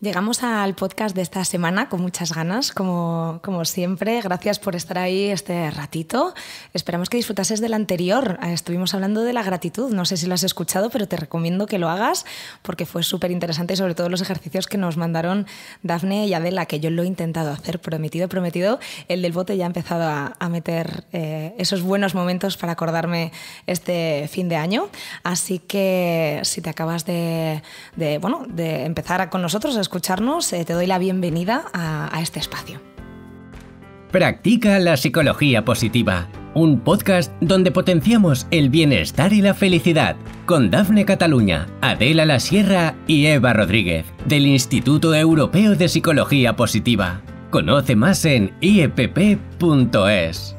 Llegamos al podcast de esta semana con muchas ganas, como, siempre. Gracias por estar ahí este ratito. Esperamos que disfrutases del anterior. Eh, estuvimos hablando de la gratitud. No sé si lo has escuchado, pero te recomiendo que lo hagas porque fue súper interesante y sobre todo los ejercicios que nos mandaron Dafne y Adela, que yo lo he intentado hacer, prometido, prometido. El del bote ya ha empezado a, meter eh, esos buenos momentos para acordarme este fin de año. Así que si te acabas de, de bueno, de empezar con nosotros, escucharnos. Eh, te doy la bienvenida a, este espacio. Practica la psicología positiva, un podcast donde potenciamos el bienestar y la felicidad con Dafne Cataluña, Adela La Sierra y Eva Rodríguez del Instituto Europeo de Psicología Positiva. Conoce más en iepp.es.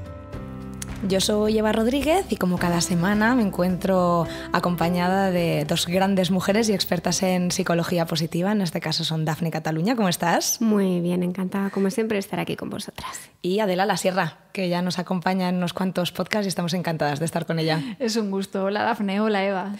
Yo soy Eva Rodríguez y como cada semana me encuentro acompañada de dos grandes mujeres y expertas en psicología positiva. En este caso son Dafne Cataluña. ¿Cómo estás? Muy bien, encantada como siempre estar aquí con vosotras. Y Adela La Sierra que ya nos acompaña en unos cuantos podcasts y estamos encantadas de estar con ella. Es un gusto. Hola Dafne, hola Eva.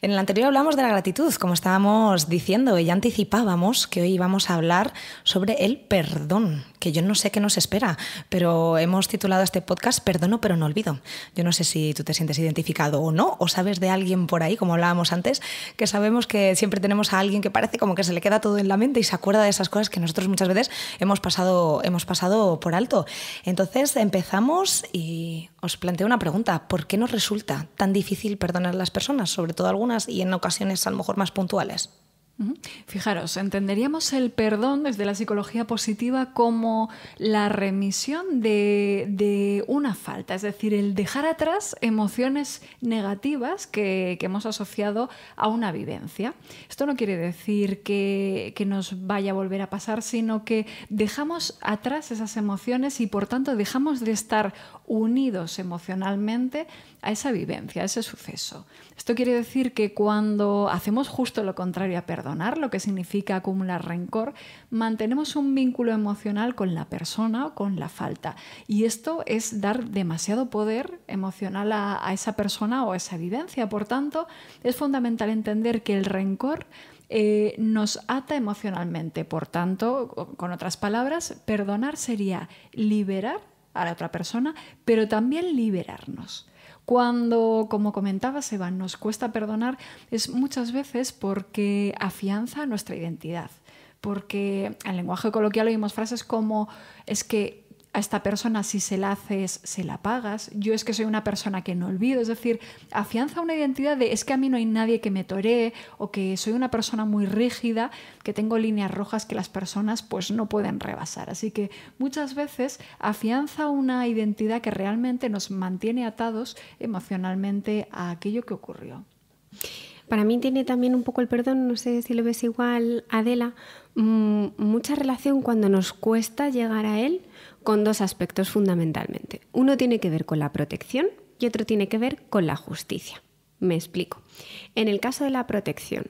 En el anterior hablamos de la gratitud, como estábamos diciendo, y ya anticipábamos que hoy íbamos a hablar sobre el perdón, que yo no sé qué nos espera, pero hemos titulado este podcast Perdono pero no olvido. Yo no sé si tú te sientes identificado o no, o sabes de alguien por ahí, como hablábamos antes, que sabemos que siempre tenemos a alguien que parece como que se le queda todo en la mente y se acuerda de esas cosas que nosotros muchas veces hemos pasado, hemos pasado por alto. Entonces, empezamos y os planteo una pregunta. ¿Por qué nos resulta tan difícil perdonar a las personas, sobre todo algunas y en ocasiones a lo mejor más puntuales? Fijaros, entenderíamos el perdón desde la psicología positiva como la remisión de, una falta, es decir, el dejar atrás emociones negativas que, hemos asociado a una vivencia. Esto no quiere decir que nos vaya a volver a pasar, sino que dejamos atrás esas emociones y por tanto dejamos de estar unidos emocionalmente a esa vivencia, a ese suceso. Esto quiere decir que cuando hacemos justo lo contrario a perdonar, lo que significa acumular rencor, mantenemos un vínculo emocional con la persona o con la falta. Y esto es dar demasiado poder emocional a, esa persona o a esa vivencia. Por tanto, es fundamental entender que el rencor eh, nos ata emocionalmente. Por tanto, con otras palabras, perdonar sería liberar a la otra persona, pero también liberarnos. Cuando, como comentaba Seba, nos cuesta perdonar es muchas veces porque afianza nuestra identidad. Porque en lenguaje coloquial oímos frases como es que a esta persona si se la haces, se la pagas, yo es que soy una persona que no olvido, es decir, afianza una identidad de es que a mí no hay nadie que me toree o que soy una persona muy rígida, que tengo líneas rojas que las personas pues no pueden rebasar. Así que muchas veces afianza una identidad que realmente nos mantiene atados emocionalmente a aquello que ocurrió. Para mí tiene también un poco el perdón, no sé si lo ves igual, Adela, mm, mucha relación cuando nos cuesta llegar a él, con dos aspectos fundamentalmente. Uno tiene que ver con la protección y otro tiene que ver con la justicia. Me explico. En el caso de la protección,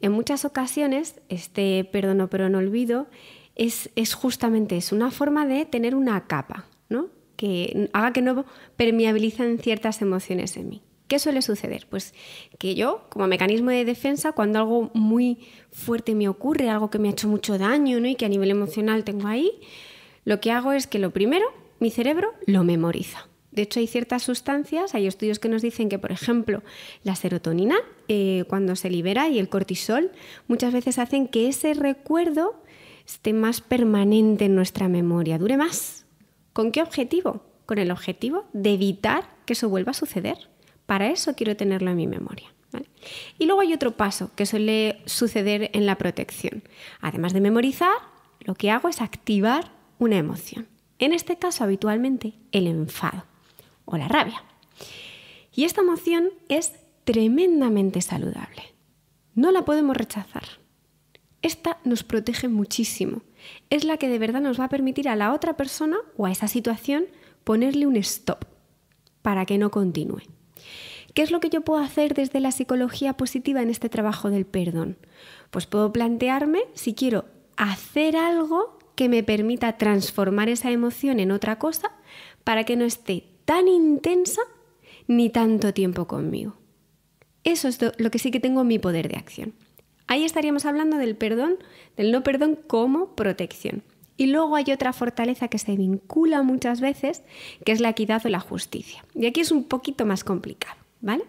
en muchas ocasiones este perdono pero no olvido es, justamente es una forma de tener una capa, ¿no? Que haga que no permeabilicen ciertas emociones en mí. ¿Qué suele suceder? Pues que yo, como mecanismo de defensa, cuando algo muy fuerte me ocurre, algo que me ha hecho mucho daño ¿no? y que a nivel emocional tengo ahí, lo que hago es que lo primero, mi cerebro lo memoriza. De hecho, hay ciertas sustancias, hay estudios que nos dicen que, por ejemplo, la serotonina, eh, cuando se libera, y el cortisol, muchas veces hacen que ese recuerdo esté más permanente en nuestra memoria, dure más. ¿Con qué objetivo? Con el objetivo de evitar que eso vuelva a suceder. Para eso quiero tenerlo en mi memoria. Y luego hay otro paso que suele suceder en la protección. Además de memorizar, lo que hago es activar una emoción. En este caso, habitualmente, el enfado o la rabia. Y esta emoción es tremendamente saludable. No la podemos rechazar. Esta nos protege muchísimo. Es la que de verdad nos va a permitir a la otra persona o a esa situación ponerle un stop para que no continúe. ¿Qué es lo que yo puedo hacer desde la psicología positiva en este trabajo del perdón? Pues puedo plantearme si quiero hacer algo que me permita transformar esa emoción en otra cosa para que no esté tan intensa ni tanto tiempo conmigo. Eso es lo que sí que tengo en mi poder de acción. Ahí estaríamos hablando del perdón, del no perdón como protección. Y luego hay otra fortaleza que se vincula muchas veces, que es la equidad o la justicia. Y aquí es un poquito más complicado, ¿vale?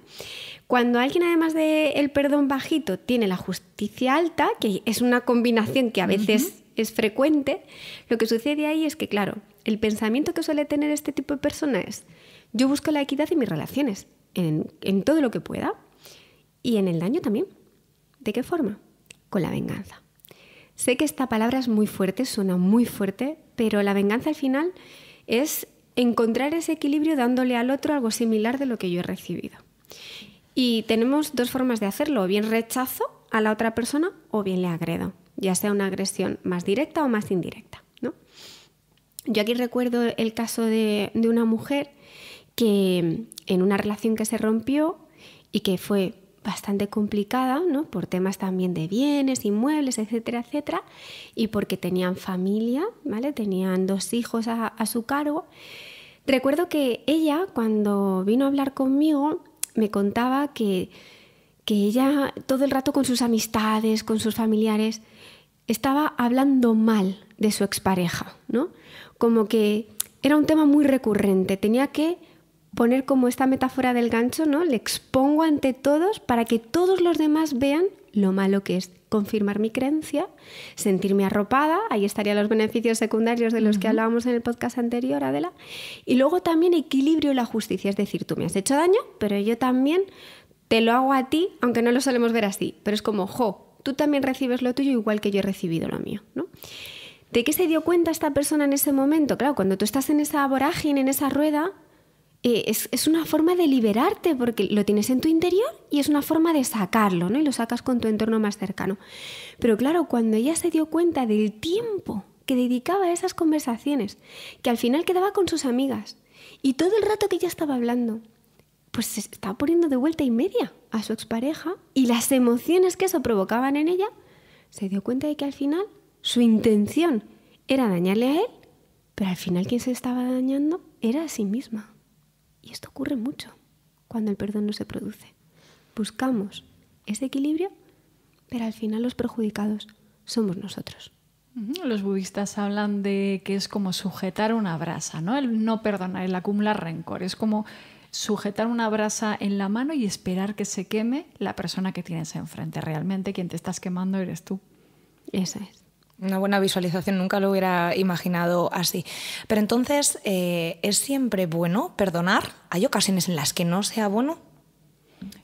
Cuando alguien, además del perdón bajito, tiene la justicia alta, que es una combinación que a veces es frecuente, lo que sucede ahí es que, claro, el pensamiento que suele tener este tipo de persona es, yo busco la equidad en mis relaciones, en, todo lo que pueda, y en el daño también. ¿De qué forma? Con la venganza. Sé que esta palabra es muy fuerte, suena muy fuerte, pero la venganza al final es encontrar ese equilibrio dándole al otro algo similar de lo que yo he recibido. Y tenemos dos formas de hacerlo, o bien rechazo a la otra persona o bien le agredo ya sea una agresión más directa o más indirecta. ¿no? Yo aquí recuerdo el caso de, una mujer que en una relación que se rompió y que fue bastante complicada, ¿no? Por temas también de bienes, inmuebles, etcétera, etcétera, y porque tenían familia, ¿vale? Tenían dos hijos a, su cargo. Recuerdo que ella, cuando vino a hablar conmigo, me contaba que, que ella todo el rato con sus amistades, con sus familiares, estaba hablando mal de su expareja, ¿no? Como que era un tema muy recurrente, tenía que poner como esta metáfora del gancho, ¿no? Le expongo ante todos para que todos los demás vean lo malo que es confirmar mi creencia, sentirme arropada, ahí estarían los beneficios secundarios de los que hablábamos en el podcast anterior, Adela, y luego también equilibrio y la justicia, es decir, tú me has hecho daño, pero yo también te lo hago a ti, aunque no lo solemos ver así, pero es como, jo, tú también recibes lo tuyo igual que yo he recibido lo mío, ¿no? ¿De qué se dio cuenta esta persona en ese momento? Claro, cuando tú estás en esa vorágine, en esa rueda, eh, es, es, una forma de liberarte porque lo tienes en tu interior y es una forma de sacarlo, ¿no? Y lo sacas con tu entorno más cercano. Pero claro, cuando ella se dio cuenta del tiempo que dedicaba a esas conversaciones, que al final quedaba con sus amigas y todo el rato que ella estaba hablando, pues se estaba poniendo de vuelta y media a su expareja y las emociones que eso provocaban en ella, se dio cuenta de que al final su intención era dañarle a él, pero al final quien se estaba dañando era a sí misma. Y esto ocurre mucho cuando el perdón no se produce. Buscamos ese equilibrio, pero al final los perjudicados somos nosotros. Los budistas hablan de que es como sujetar una brasa, ¿no? El no perdonar, el acumular rencor. Es como sujetar una brasa en la mano y esperar que se queme la persona que tienes enfrente. Realmente quien te estás quemando eres tú. Esa es. Una buena visualización, nunca lo hubiera imaginado así. Pero entonces, eh, ¿es siempre bueno perdonar? ¿Hay ocasiones en las que no sea bueno?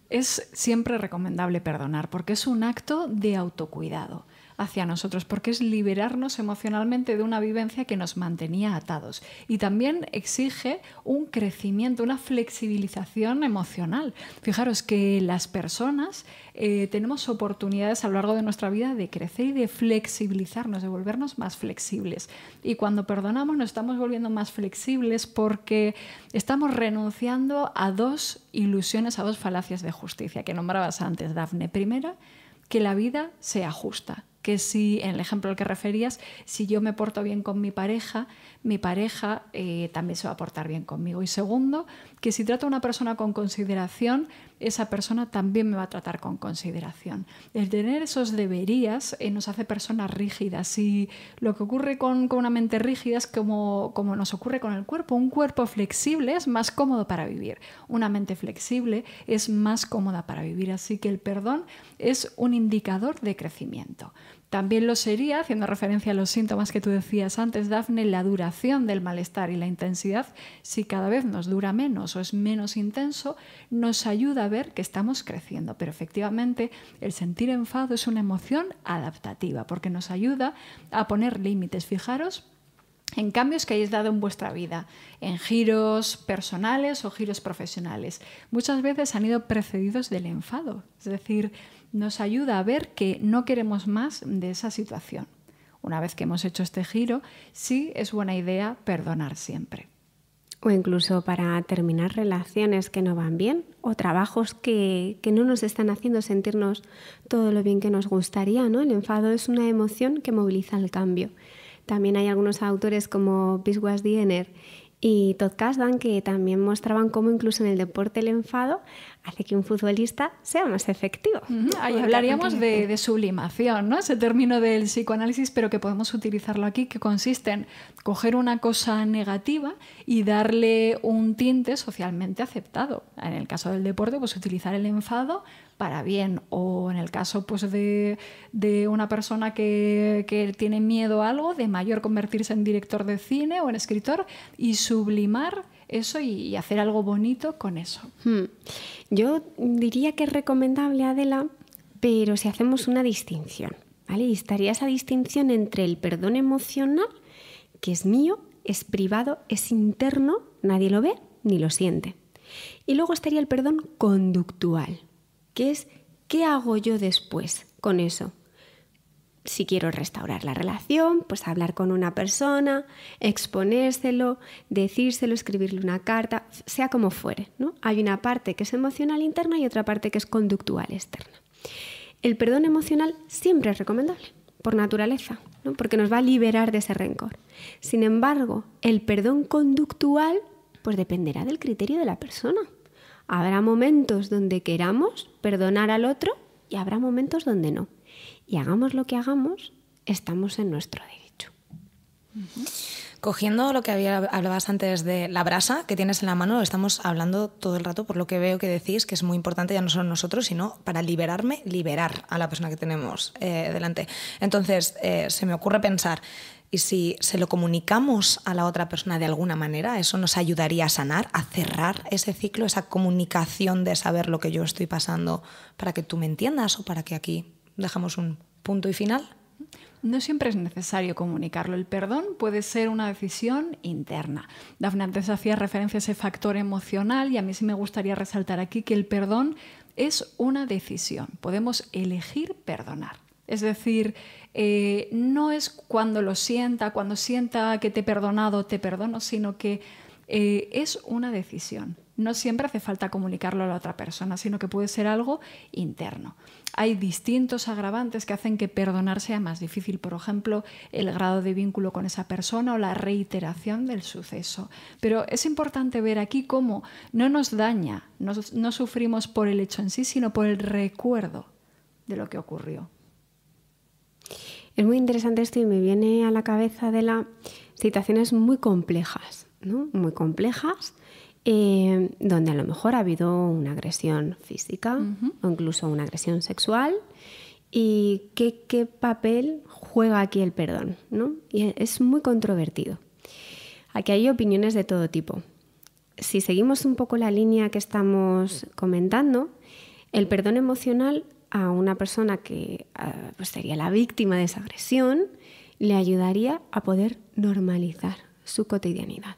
Es siempre recomendable perdonar porque es un acto de autocuidado hacia nosotros, porque es liberarnos emocionalmente de una vivencia que nos mantenía atados. Y también exige un crecimiento, una flexibilización emocional. Fijaros que las personas eh, tenemos oportunidades a lo largo de nuestra vida de crecer y de flexibilizarnos, de volvernos más flexibles. Y cuando perdonamos nos estamos volviendo más flexibles porque estamos renunciando a dos ilusiones, a dos falacias de justicia que nombrabas antes, Dafne. Primera, que la vida sea justa que si, en el ejemplo al que referías, si yo me porto bien con mi pareja, mi pareja eh, también se va a portar bien conmigo. Y segundo, que si trato a una persona con consideración, esa persona también me va a tratar con consideración. El tener esos deberías eh, nos hace personas rígidas y lo que ocurre con, una mente rígida es como, como, nos ocurre con el cuerpo. Un cuerpo flexible es más cómodo para vivir, una mente flexible es más cómoda para vivir, así que el perdón es un indicador de crecimiento. También lo sería, haciendo referencia a los síntomas que tú decías antes, Dafne, la duración del malestar y la intensidad, si cada vez nos dura menos o es menos intenso, nos ayuda a ver que estamos creciendo. Pero efectivamente, el sentir enfado es una emoción adaptativa, porque nos ayuda a poner límites. Fijaros, en cambios que hayáis dado en vuestra vida, en giros personales o giros profesionales. Muchas veces han ido precedidos del enfado, es decir, nos ayuda a ver que no queremos más de esa situación. Una vez que hemos hecho este giro, sí es buena idea perdonar siempre. O incluso para terminar relaciones que no van bien o trabajos que, no nos están haciendo sentirnos todo lo bien que nos gustaría. ¿no? El enfado es una emoción que moviliza el cambio. También hay algunos autores como Biswas Diener y Todd Kasdan que también mostraban cómo incluso en el deporte el enfado hace que un futbolista sea más efectivo. Ahí hablaríamos de, sublimación, ¿no? Ese término del psicoanálisis, pero que podemos utilizarlo aquí, que consiste en coger una cosa negativa y darle un tinte socialmente aceptado. En el caso del deporte, pues utilizar el enfado para bien. O en el caso pues, de, una persona que, que tiene miedo a algo, de mayor convertirse en director de cine o en escritor y sublimar eso y, hacer algo bonito con eso. Hmm. Yo diría que es recomendable, Adela, pero si hacemos una distinción, ¿vale? Y estaría esa distinción entre el perdón emocional, que es mío, es privado, es interno, nadie lo ve ni lo siente. Y luego estaría el perdón conductual, que es qué hago yo después con eso si quiero restaurar la relación, pues hablar con una persona, exponérselo, decírselo, escribirle una carta, sea como fuere. Hay una parte que es emocional interna y otra parte que es conductual externa. El perdón emocional siempre es recomendable, por naturaleza, porque nos va a liberar de ese rencor. Sin embargo, el perdón conductual pues dependerá del criterio de la persona. Habrá momentos donde queramos perdonar al otro y habrá momentos donde no. Y hagamos lo que hagamos, estamos en nuestro derecho. Cogiendo lo que había, hablabas antes de la brasa que tienes en la mano, estamos hablando todo el rato, por lo que veo que decís, que es muy importante ya no solo nosotros, sino para liberarme, liberar a la persona que tenemos eh, delante. Entonces, eh, se me ocurre pensar, y si se lo comunicamos a la otra persona de alguna manera, eso nos ayudaría a sanar, a cerrar ese ciclo, esa comunicación de saber lo que yo estoy pasando para que tú me entiendas o para que aquí dejamos un punto y final. No siempre es necesario comunicarlo. El perdón puede ser una decisión interna. Dafne antes hacía referencia a ese factor emocional y a mí sí me gustaría resaltar aquí que el perdón es una decisión. Podemos elegir perdonar. Es decir, eh, no es cuando lo sienta, cuando sienta que te he perdonado, te perdono, sino que eh, es una decisión. No siempre hace falta comunicarlo a la otra persona, sino que puede ser algo interno. Hay distintos agravantes que hacen que perdonar sea más difícil, por ejemplo, el grado de vínculo con esa persona o la reiteración del suceso. Pero es importante ver aquí cómo no nos daña, no, sufrimos por el hecho en sí, sino por el recuerdo de lo que ocurrió. Es muy interesante esto y me viene a la cabeza de las citaciones muy complejas, ¿no? Muy complejas eh, donde a lo mejor ha habido una agresión física o incluso una agresión sexual. ¿Y qué, papel juega aquí el perdón? ¿no? Y es muy controvertido. Aquí hay opiniones de todo tipo. Si seguimos un poco la línea que estamos comentando, el perdón emocional a una persona que ah, pues sería la víctima de esa agresión le ayudaría a poder normalizar su cotidianidad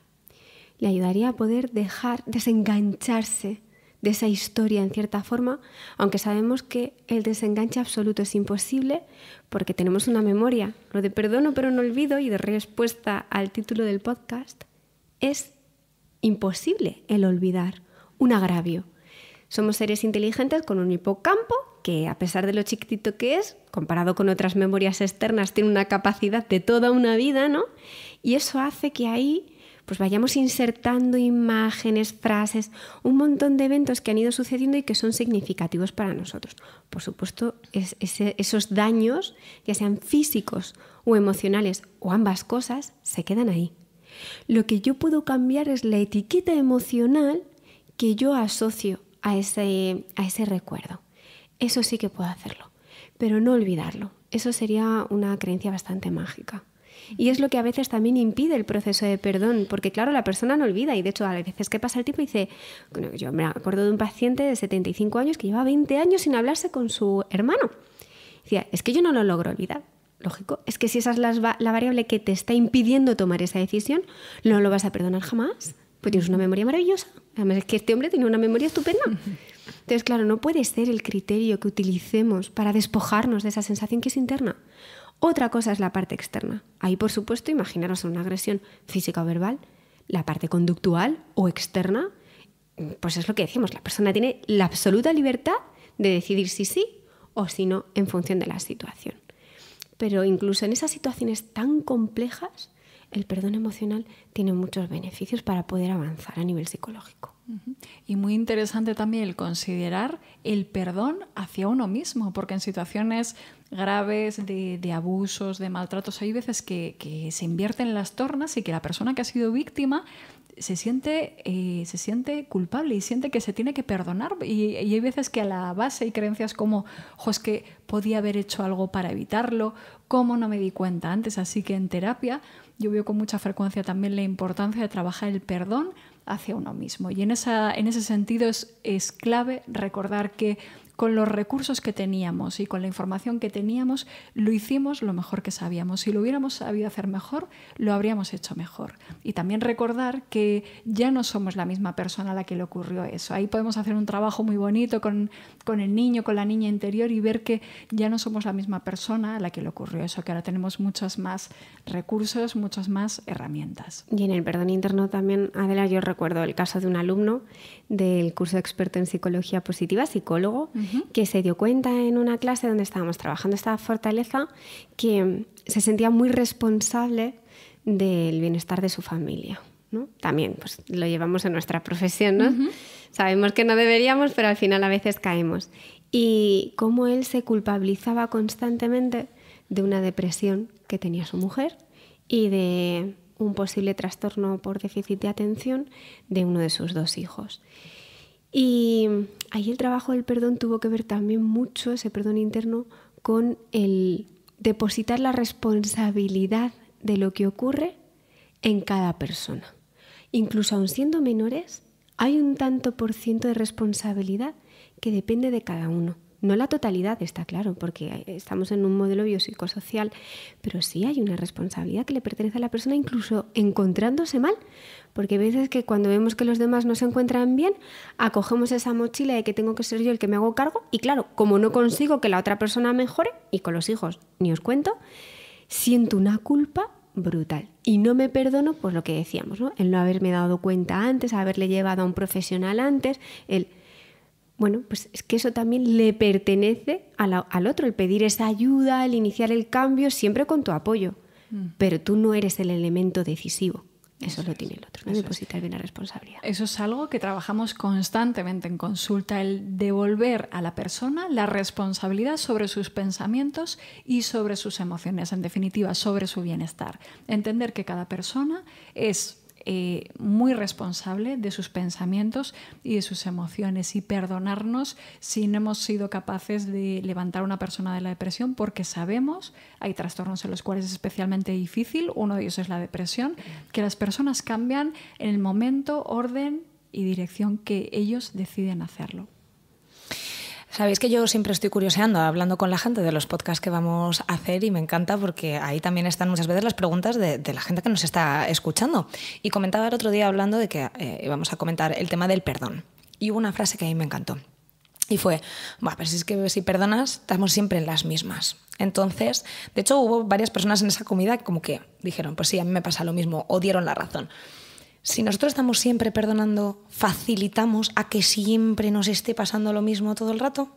le ayudaría a poder dejar, desengancharse de esa historia en cierta forma, aunque sabemos que el desenganche absoluto es imposible porque tenemos una memoria, lo de perdono pero no olvido y de respuesta al título del podcast, es imposible el olvidar un agravio. Somos seres inteligentes con un hipocampo que a pesar de lo chiquitito que es, comparado con otras memorias externas, tiene una capacidad de toda una vida, ¿no? Y eso hace que ahí pues vayamos insertando imágenes, frases, un montón de eventos que han ido sucediendo y que son significativos para nosotros. Por supuesto, esos daños, ya sean físicos o emocionales o ambas cosas, se quedan ahí. Lo que yo puedo cambiar es la etiqueta emocional que yo asocio a ese recuerdo. Eso sí que puedo hacerlo, pero no olvidarlo. Eso sería una creencia bastante mágica. Y es lo que a veces también impide el proceso de perdón, porque claro, la persona no olvida y de hecho a veces que pasa el tipo y dice, bueno, yo me acuerdo de un paciente de 75 años que lleva 20 años sin hablarse con su hermano. Decía, es que yo no lo logro olvidar. Lógico, es que si esa es la, la variable que te está impidiendo tomar esa decisión, no lo vas a perdonar jamás, pues tienes una memoria maravillosa. Además es que este hombre tiene una memoria estupenda. Entonces, claro, no puede ser el criterio que utilicemos para despojarnos de esa sensación que es interna. Otra cosa es la parte externa. Ahí, por supuesto, imaginaros una agresión física o verbal, la parte conductual o externa, pues es lo que decimos, la persona tiene la absoluta libertad de decidir si sí o si no en función de la situación. Pero incluso en esas situaciones tan complejas, el perdón emocional tiene muchos beneficios para poder avanzar a nivel psicológico. Y muy interesante también el considerar el perdón hacia uno mismo, porque en situaciones graves de, abusos, de maltratos. Hay veces que, se se invierten las tornas y que la persona que ha sido víctima se siente, eh, se siente culpable y siente que se tiene que perdonar. Y, hay veces que a la base hay creencias como, jo, es que podía haber hecho algo para evitarlo, cómo no me di cuenta antes. Así que en terapia yo veo con mucha frecuencia también la importancia de trabajar el perdón hacia uno mismo. Y en, esa, en ese sentido es clave recordar que con los recursos que teníamos y con la información que teníamos, lo hicimos lo mejor que sabíamos. Si lo hubiéramos sabido hacer mejor, lo habríamos hecho mejor. Y también recordar que ya no somos la misma persona a la que le ocurrió eso. Ahí podemos hacer un trabajo muy bonito con, el niño, con la niña interior y ver que ya no somos la misma persona a la que le ocurrió eso, que ahora tenemos muchos más recursos, muchas más herramientas. Y en el perdón interno también, Adela, yo recuerdo el caso de un alumno del curso de experto en psicología positiva, psicólogo, que se dio cuenta en una clase donde estábamos trabajando esta fortaleza que mm, se sentía muy responsable del bienestar de su familia. ¿no? También pues, lo llevamos en nuestra profesión, ¿no? Sabemos que no deberíamos, pero al final a veces caemos. Y cómo él se culpabilizaba constantemente de una depresión que tenía su mujer y de un posible trastorno por déficit de atención de uno de sus dos hijos. Y ahí el trabajo del perdón tuvo que ver también mucho, ese perdón interno, con el depositar la responsabilidad de lo que ocurre en cada persona. Incluso aun siendo menores, hay un tanto por ciento de responsabilidad que depende de cada uno. No la totalidad, está claro, porque eh, estamos en un modelo biopsicosocial, pero sí hay una responsabilidad que le pertenece a la persona incluso encontrándose mal, porque a veces que cuando vemos que los demás no se encuentran bien, acogemos esa mochila de que tengo que ser yo el que me hago cargo y claro, como no consigo que la otra persona mejore, y con los hijos ni os cuento, siento una culpa brutal. Y no me perdono, por lo que decíamos, ¿no? El no haberme dado cuenta antes, haberle llevado a un profesional antes, el bueno, pues es que eso también le pertenece al otro, el pedir esa ayuda, el iniciar el cambio, siempre con tu apoyo. Mm. Pero tú no eres el elemento decisivo. Eso, lo tiene el otro, no depositar bien la responsabilidad. Eso es algo que trabajamos constantemente en consulta, el devolver a la persona la responsabilidad sobre sus pensamientos y sobre sus emociones, en definitiva, sobre su bienestar. Entender que cada persona es eh, muy responsable de sus pensamientos y de sus emociones y perdonarnos si no hemos sido capaces de levantar a una persona de la depresión porque sabemos, hay trastornos en los cuales es especialmente difícil, uno de ellos es la depresión, que las personas cambian en el momento, orden y dirección que ellos deciden hacerlo. Sabéis que yo siempre estoy curioseando, hablando con la gente de los podcasts que vamos a hacer y me encanta porque ahí también están muchas veces las preguntas de, la gente que nos está escuchando. Y comentaba el otro día hablando de que eh, íbamos a comentar el tema del perdón. Y hubo una frase que a mí me encantó. Y fue, "Bueno, pero si es que si perdonas, estamos siempre en las mismas. Entonces, de hecho, hubo varias personas en esa comida como que dijeron, pues sí, a mí me pasa lo mismo, o dieron la razón si nosotros estamos siempre perdonando, facilitamos a que siempre nos esté pasando lo mismo todo el rato.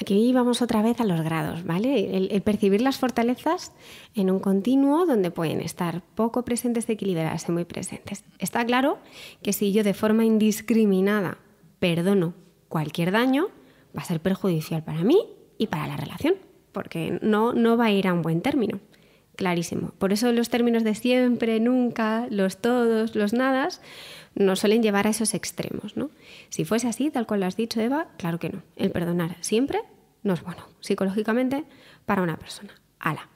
Aquí vamos otra vez a los grados, ¿vale? El, percibir las fortalezas en un continuo donde pueden estar poco presentes, equilibradas y muy presentes. Está claro que si yo de forma indiscriminada perdono cualquier daño, va a ser perjudicial para mí y para la relación, porque no, no va a ir a un buen término clarísimo. Por eso los términos de siempre, nunca, los todos, los nadas, nos suelen llevar a esos extremos. ¿no? Si fuese así, tal cual lo has dicho, Eva, claro que no. El perdonar siempre no es bueno psicológicamente para una persona. Ala.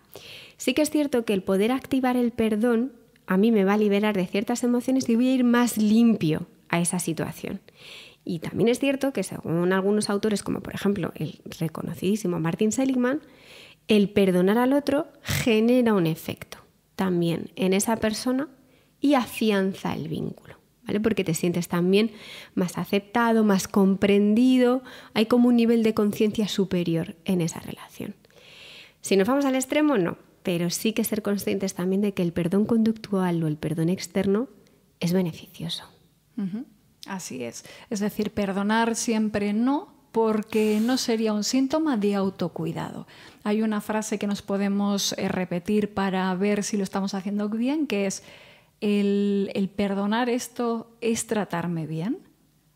Sí que es cierto que el poder activar el perdón a mí me va a liberar de ciertas emociones y voy a ir más limpio a esa situación. Y también es cierto que según algunos autores, como por ejemplo el reconocidísimo Martin Seligman, el perdonar al otro genera un efecto también en esa persona y afianza el vínculo, ¿vale? Porque te sientes también más aceptado, más comprendido, hay como un nivel de conciencia superior en esa relación. Si nos vamos al extremo, no, pero sí que ser conscientes también de que el perdón conductual o el perdón externo es beneficioso. Así es. Es decir, perdonar siempre no, porque no sería un síntoma de autocuidado. Hay una frase que nos podemos eh, repetir para ver si lo estamos haciendo bien, que es el, perdonar esto es tratarme bien.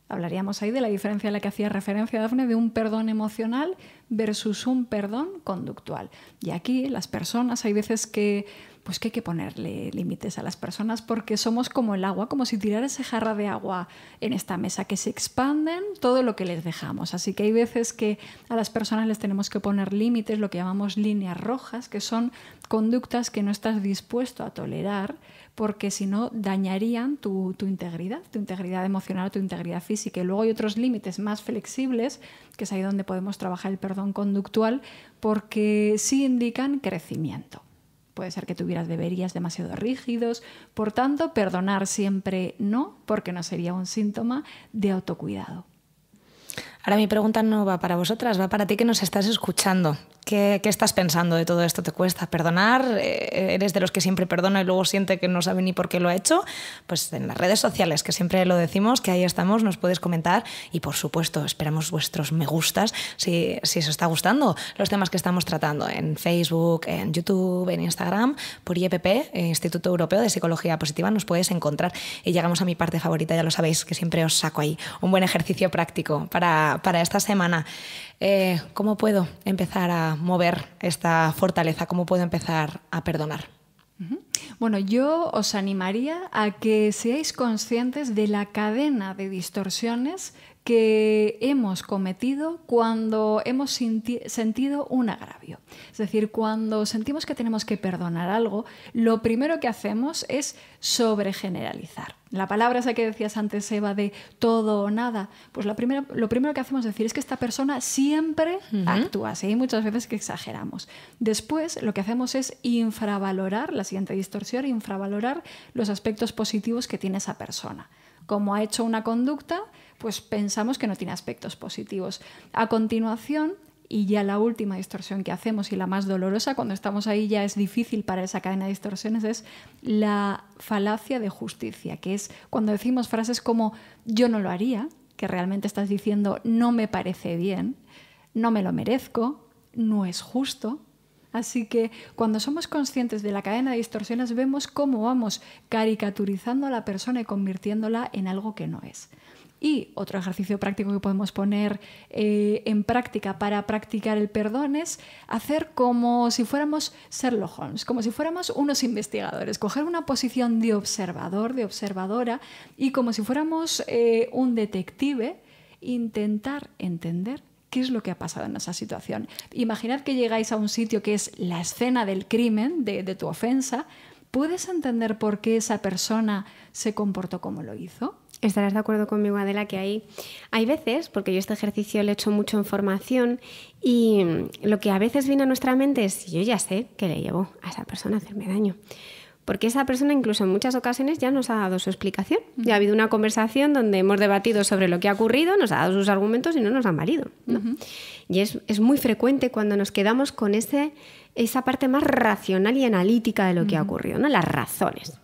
Hablaríamos ahí de la diferencia a la que hacía referencia Dafne de un perdón emocional versus un perdón conductual. Y aquí las personas hay veces que pues que hay que ponerle límites a las personas porque somos como el agua, como si tirara esa jarra de agua en esta mesa, que se expanden todo lo que les dejamos. Así que hay veces que a las personas les tenemos que poner límites, lo que llamamos líneas rojas, que son conductas que no estás dispuesto a tolerar porque si no dañarían tu, tu integridad, tu integridad emocional, tu integridad física. Y luego hay otros límites más flexibles, que es ahí donde podemos trabajar el perdón conductual, porque sí indican crecimiento puede ser que tuvieras deberías demasiado rígidos. Por tanto, perdonar siempre no, porque no sería un síntoma de autocuidado. Ahora mi pregunta no va para vosotras, va para ti que nos estás escuchando. ¿Qué, qué estás pensando de todo esto? ¿Te cuesta perdonar? Eh, ¿Eres de los que siempre perdona y luego siente que no sabe ni por qué lo ha hecho? Pues en las redes sociales, que siempre lo decimos, que ahí estamos, nos puedes comentar y por supuesto esperamos vuestros me gustas si, si os está gustando los temas que estamos tratando en Facebook, en YouTube, en Instagram, por IEPP, eh, Instituto Europeo de Psicología Positiva, nos puedes encontrar. Y llegamos a mi parte favorita, ya lo sabéis, que siempre os saco ahí un buen ejercicio práctico para para, esta semana. Eh, ¿Cómo puedo empezar a mover esta fortaleza? ¿Cómo puedo empezar a perdonar? Bueno, yo os animaría a que seáis conscientes de la cadena de distorsiones que hemos cometido cuando hemos sentido un agravio. Es decir, cuando sentimos que tenemos que perdonar algo, lo primero que hacemos es sobregeneralizar. La palabra esa que decías antes, Eva, de todo o nada, pues lo primero que hacemos es decir es que esta persona siempre actúa así, muchas veces que exageramos. Después, lo que hacemos es infravalorar, la siguiente distorsión, infravalorar los aspectos positivos que tiene esa persona. Como ha hecho una conducta, pues pensamos que no tiene aspectos positivos. A continuación, y ya la última distorsión que hacemos y la más dolorosa, cuando estamos ahí ya es difícil para esa cadena de distorsiones, es la falacia de justicia, que es cuando decimos frases como yo no lo haría, que realmente estás diciendo no me parece bien, no me lo merezco, no es justo, Así que cuando somos conscientes de la cadena de distorsiones vemos cómo vamos caricaturizando a la persona y convirtiéndola en algo que no es. Y otro ejercicio práctico que podemos poner eh, en práctica para practicar el perdón es hacer como si fuéramos Sherlock Holmes, como si fuéramos unos investigadores, coger una posición de observador, de observadora, y como si fuéramos eh, un detective, intentar entender qué es lo que ha pasado en esa situación. Imaginad que llegáis a un sitio que es la escena del crimen, de tu ofensa. ¿Puedes entender por qué esa persona se comportó como lo hizo? Estarás de acuerdo conmigo, Adela, que hay, hay veces, porque yo este ejercicio le hecho mucho en formación, y lo que a veces viene a nuestra mente es, yo ya sé que le llevo a esa persona a hacerme daño. Porque esa persona incluso en muchas ocasiones ya nos ha dado su explicación. Ya ha habido una conversación donde hemos debatido sobre lo que ha ocurrido, nos ha dado sus argumentos y no nos han valido. Y es, muy frecuente cuando nos quedamos con ese, esa parte más racional y analítica de lo que ha ocurrido, ¿no? las razones.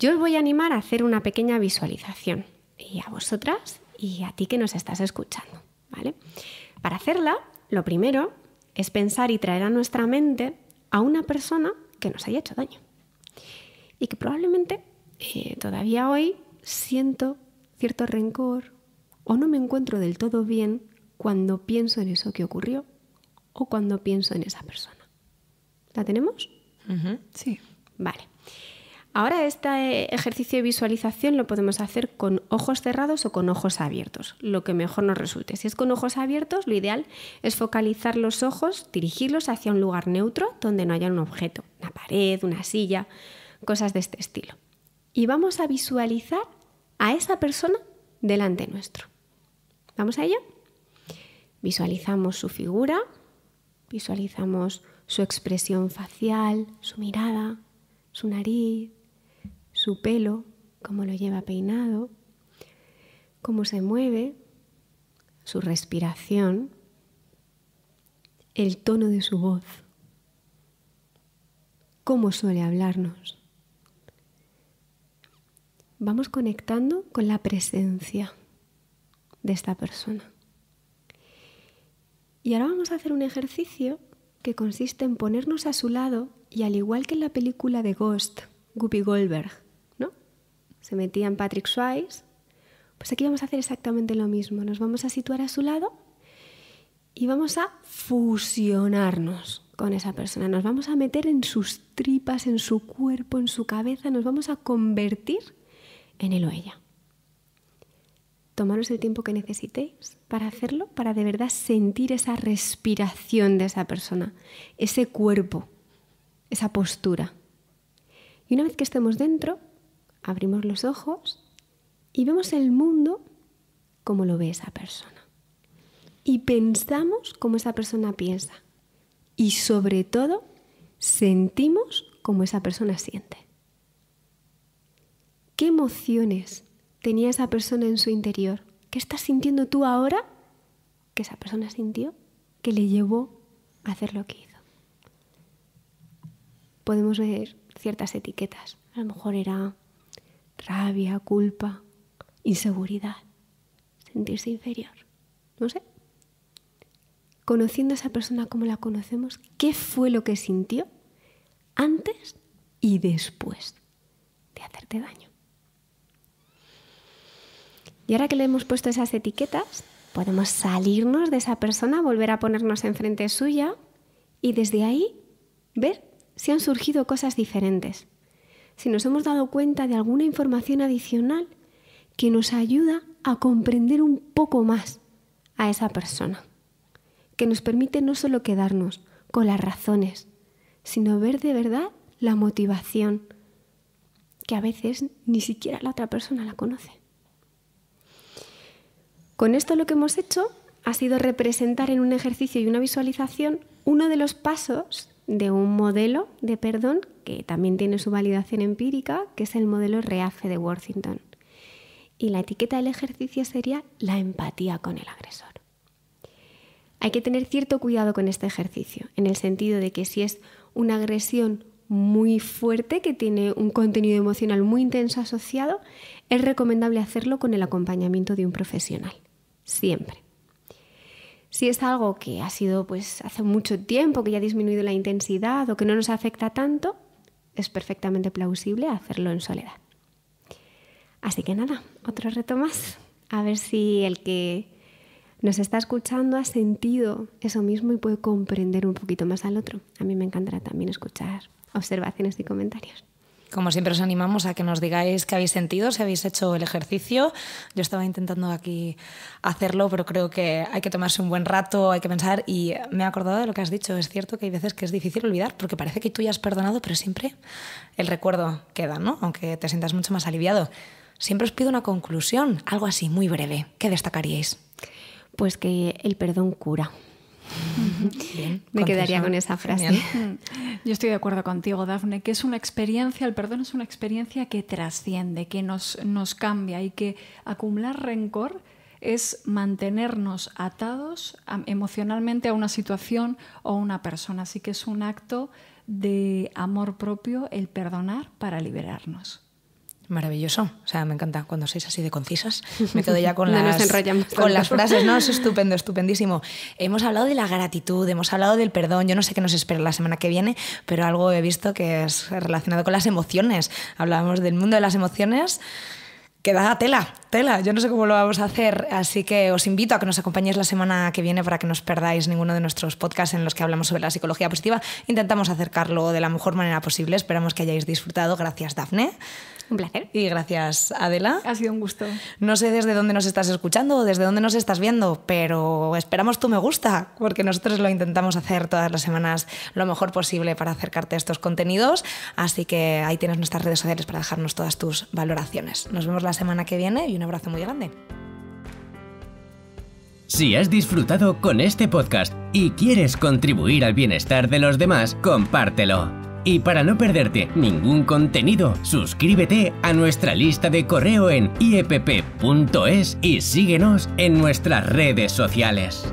Yo os voy a animar a hacer una pequeña visualización y a vosotras y a ti que nos estás escuchando, ¿vale? Para hacerla, lo primero es pensar y traer a nuestra mente a una persona que nos haya hecho daño y que probablemente eh, todavía hoy siento cierto rencor o no me encuentro del todo bien cuando pienso en eso que ocurrió o cuando pienso en esa persona. ¿La tenemos? Sí. Vale. Ahora este eh, ejercicio de visualización lo podemos hacer con ojos cerrados o con ojos abiertos, lo que mejor nos resulte. Si es con ojos abiertos, lo ideal es focalizar los ojos, dirigirlos hacia un lugar neutro donde no haya un objeto, una pared, una silla, cosas de este estilo. Y vamos a visualizar a esa persona delante nuestro. ¿Vamos a ello? Visualizamos su figura, visualizamos su expresión facial, su mirada, su nariz, su pelo, cómo lo lleva peinado, cómo se mueve, su respiración, el tono de su voz, cómo suele hablarnos. Vamos conectando con la presencia de esta persona. Y ahora vamos a hacer un ejercicio que consiste en ponernos a su lado y al igual que en la película de Ghost, Guppy Goldberg, se metía en Patrick Swayze, pues aquí vamos a hacer exactamente lo mismo. Nos vamos a situar a su lado y vamos a fusionarnos con esa persona. Nos vamos a meter en sus tripas, en su cuerpo, en su cabeza. Nos vamos a convertir en él o ella. Tomaros el tiempo que necesitéis para hacerlo, para de verdad sentir esa respiración de esa persona, ese cuerpo, esa postura. Y una vez que estemos dentro, abrimos los ojos y vemos el mundo como lo ve esa persona. Y pensamos como esa persona piensa. Y sobre todo, sentimos como esa persona siente. ¿Qué emociones tenía esa persona en su interior? ¿Qué estás sintiendo tú ahora que esa persona sintió que le llevó a hacer lo que hizo? Podemos ver ciertas etiquetas. A lo mejor era rabia, culpa, inseguridad, sentirse inferior. No sé. Conociendo a esa persona como la conocemos, ¿qué fue lo que sintió antes y después de hacerte daño? Y ahora que le hemos puesto esas etiquetas, podemos salirnos de esa persona, volver a ponernos enfrente suya y desde ahí ver si han surgido cosas diferentes si nos hemos dado cuenta de alguna información adicional que nos ayuda a comprender un poco más a esa persona, que nos permite no solo quedarnos con las razones, sino ver de verdad la motivación, que a veces ni siquiera la otra persona la conoce. Con esto lo que hemos hecho ha sido representar en un ejercicio y una visualización uno de los pasos de un modelo de perdón que también tiene su validación empírica, que es el modelo REAFE de Worthington. Y la etiqueta del ejercicio sería la empatía con el agresor. Hay que tener cierto cuidado con este ejercicio, en el sentido de que si es una agresión muy fuerte, que tiene un contenido emocional muy intenso asociado, es recomendable hacerlo con el acompañamiento de un profesional, siempre. Si es algo que ha sido pues hace mucho tiempo, que ya ha disminuido la intensidad o que no nos afecta tanto, es perfectamente plausible hacerlo en soledad. Así que nada, otro reto más. A ver si el que nos está escuchando ha sentido eso mismo y puede comprender un poquito más al otro. A mí me encantará también escuchar observaciones y comentarios. Como siempre os animamos a que nos digáis qué habéis sentido, si habéis hecho el ejercicio. Yo estaba intentando aquí hacerlo, pero creo que hay que tomarse un buen rato, hay que pensar y me he acordado de lo que has dicho. Es cierto que hay veces que es difícil olvidar porque parece que tú ya has perdonado, pero siempre el recuerdo queda, ¿no? Aunque te sientas mucho más aliviado. Siempre os pido una conclusión, algo así muy breve. ¿Qué destacaríais? Pues que el perdón cura. Me quedaría con esa frase. Mm. Yo estoy de acuerdo contigo, Dafne, que es una experiencia, el perdón es una experiencia que trasciende, que nos, cambia y que acumular rencor es mantenernos atados emocionalmente a una situación o a una persona. Así que es un acto de amor propio el perdonar para liberarnos. Maravilloso. O sea, me encanta cuando sois así de concisas. Me quedo ya con, las, con las frases, ¿no? Es estupendo, estupendísimo. Hemos hablado de la gratitud, hemos hablado del perdón. Yo no sé qué nos espera la semana que viene, pero algo he visto que es relacionado con las emociones. Hablábamos del mundo de las emociones queda da tela tela, yo no sé cómo lo vamos a hacer, así que os invito a que nos acompañéis la semana que viene para que no os perdáis ninguno de nuestros podcasts en los que hablamos sobre la psicología positiva. Intentamos acercarlo de la mejor manera posible, esperamos que hayáis disfrutado. Gracias, Dafne. Un placer. Y gracias, Adela. Ha sido un gusto. No sé desde dónde nos estás escuchando o desde dónde nos estás viendo, pero esperamos tu me gusta, porque nosotros lo intentamos hacer todas las semanas lo mejor posible para acercarte a estos contenidos. Así que ahí tienes nuestras redes sociales para dejarnos todas tus valoraciones. Nos vemos la semana que viene un abrazo muy grande. Si has disfrutado con este podcast y quieres contribuir al bienestar de los demás, compártelo. Y para no perderte ningún contenido, suscríbete a nuestra lista de correo en iepp.es y síguenos en nuestras redes sociales.